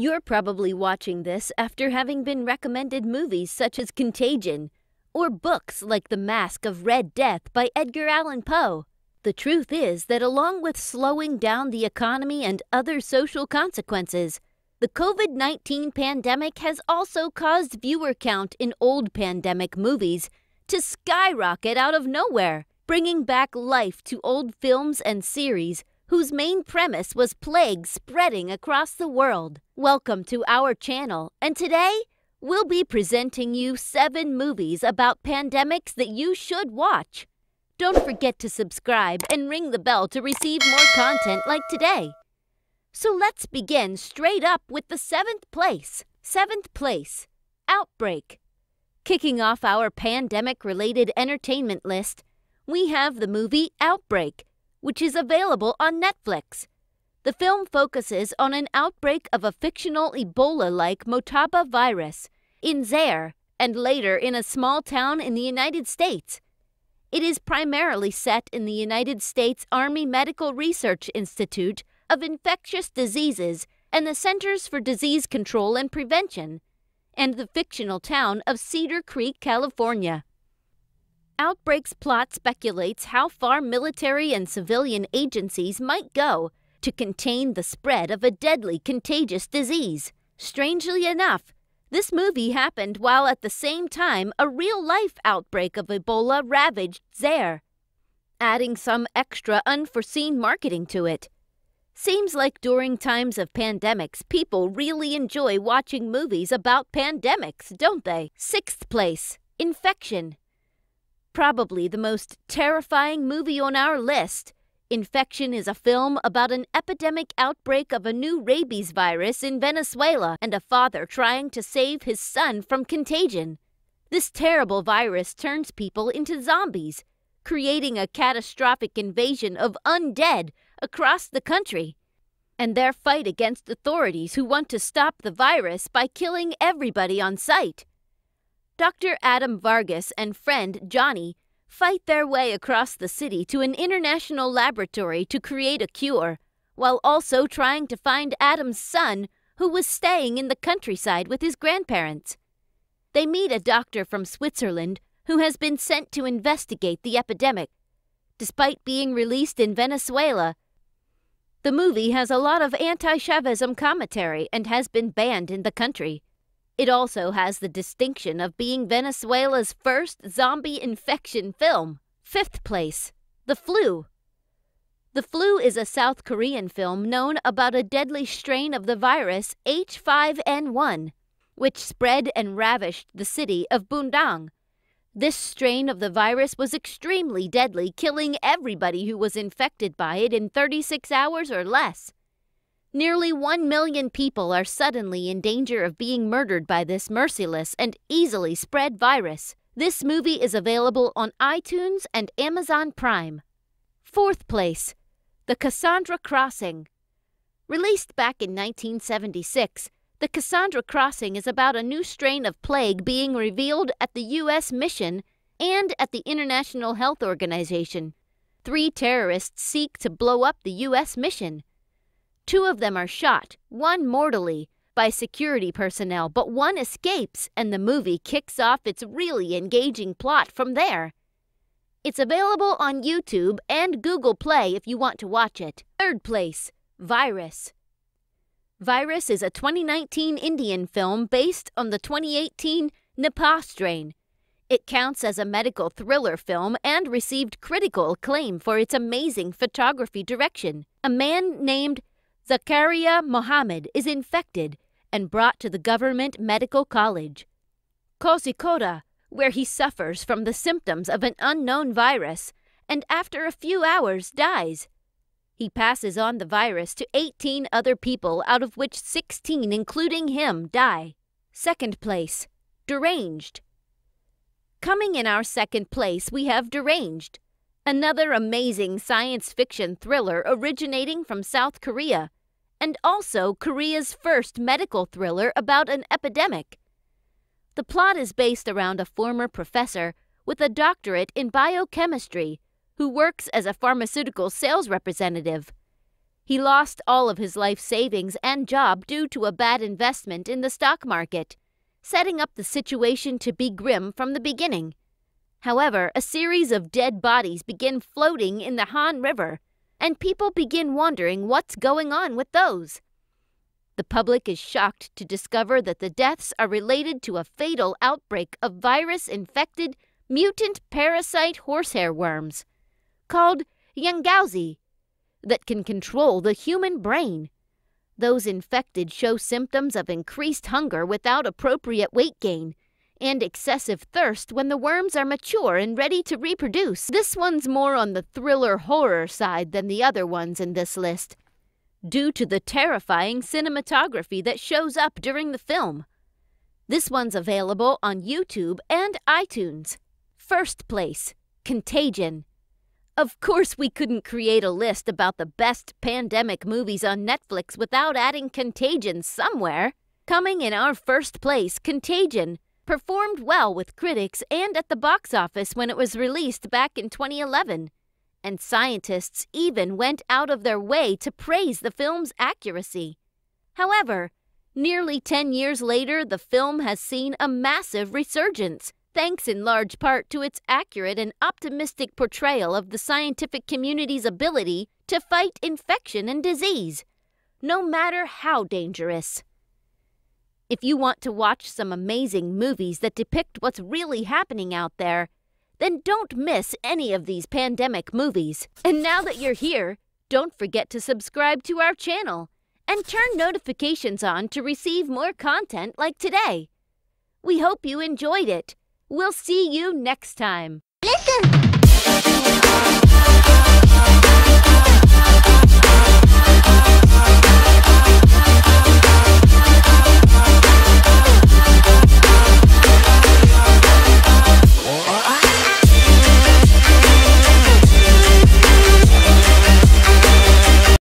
You're probably watching this after having been recommended movies such as Contagion, or books like The Mask of Red Death by Edgar Allan Poe. The truth is that along with slowing down the economy and other social consequences, the COVID 19 pandemic has also caused viewer count in old pandemic movies to skyrocket out of nowhere, bringing back life to old films and series whose main premise was plague spreading across the world. Welcome to our channel, and today we'll be presenting you seven movies about pandemics that you should watch. Don't forget to subscribe and ring the bell to receive more content like today. So let's begin straight up with the seventh place. Seventh place, Outbreak. Kicking off our pandemic-related entertainment list, we have the movie Outbreak, which is available on Netflix. The film focuses on an outbreak of a fictional Ebola like Motaba virus in Zaire and later in a small town in the United States. It is primarily set in the United States Army Medical Research Institute of Infectious Diseases and the Centers for Disease Control and Prevention, and the fictional town of Cedar Creek, California. Outbreak's plot speculates how far military and civilian agencies might go to contain the spread of a deadly contagious disease. Strangely enough, this movie happened while at the same time a real life outbreak of Ebola ravaged Zaire, adding some extra unforeseen marketing to it. Seems like during times of pandemics, people really enjoy watching movies about pandemics, don't they? Sixth place, infection probably the most terrifying movie on our list. Infection is a film about an epidemic outbreak of a new rabies virus in Venezuela and a father trying to save his son from contagion. This terrible virus turns people into zombies, creating a catastrophic invasion of undead across the country. And their fight against authorities who want to stop the virus by killing everybody on sight. Dr. Adam Vargas and friend Johnny fight their way across the city to an international laboratory to create a cure, while also trying to find Adam's son, who was staying in the countryside with his grandparents. They meet a doctor from Switzerland who has been sent to investigate the epidemic. Despite being released in Venezuela, the movie has a lot of anti Chavism commentary and has been banned in the country. It also has the distinction of being Venezuela's first zombie infection film. Fifth place The Flu. The Flu is a South Korean film known about a deadly strain of the virus H5N1, which spread and ravished the city of Bundang. This strain of the virus was extremely deadly, killing everybody who was infected by it in 36 hours or less. Nearly one million people are suddenly in danger of being murdered by this merciless and easily spread virus. This movie is available on iTunes and Amazon Prime. Fourth place The Cassandra Crossing. Released back in 1976, The Cassandra Crossing is about a new strain of plague being revealed at the U.S. mission and at the International Health Organization. Three terrorists seek to blow up the U.S. mission. Two of them are shot, one mortally, by security personnel, but one escapes, and the movie kicks off its really engaging plot from there. It's available on YouTube and Google Play if you want to watch it. Third place Virus. Virus is a 2019 Indian film based on the 2018 Nepal strain. It counts as a medical thriller film and received critical acclaim for its amazing photography direction. A man named Zakaria Mohammed is infected and brought to the government medical college. Kozikora, where he suffers from the symptoms of an unknown virus and after a few hours dies. He passes on the virus to 18 other people, out of which 16, including him, die. Second place, deranged. Coming in our second place, we have Deranged, another amazing science fiction thriller originating from South Korea and also Korea's first medical thriller about an epidemic. The plot is based around a former professor with a doctorate in biochemistry who works as a pharmaceutical sales representative. He lost all of his life savings and job due to a bad investment in the stock market, setting up the situation to be grim from the beginning. However, a series of dead bodies begin floating in the Han River, and people begin wondering what's going on with those. The public is shocked to discover that the deaths are related to a fatal outbreak of virus infected mutant parasite horsehair worms, called Yangauzi, that can control the human brain. Those infected show symptoms of increased hunger without appropriate weight gain and excessive thirst when the worms are mature and ready to reproduce. This one's more on the thriller horror side than the other ones in this list, due to the terrifying cinematography that shows up during the film. This one's available on YouTube and iTunes. First place, Contagion. Of course, we couldn't create a list about the best pandemic movies on Netflix without adding Contagion somewhere. Coming in our first place, Contagion performed well with critics and at the box office when it was released back in 2011. And scientists even went out of their way to praise the film's accuracy. However, nearly 10 years later, the film has seen a massive resurgence, thanks in large part to its accurate and optimistic portrayal of the scientific community's ability to fight infection and disease, no matter how dangerous. If you want to watch some amazing movies that depict what's really happening out there, then don't miss any of these pandemic movies. And now that you're here, don't forget to subscribe to our channel and turn notifications on to receive more content like today. We hope you enjoyed it. We'll see you next time. Listen!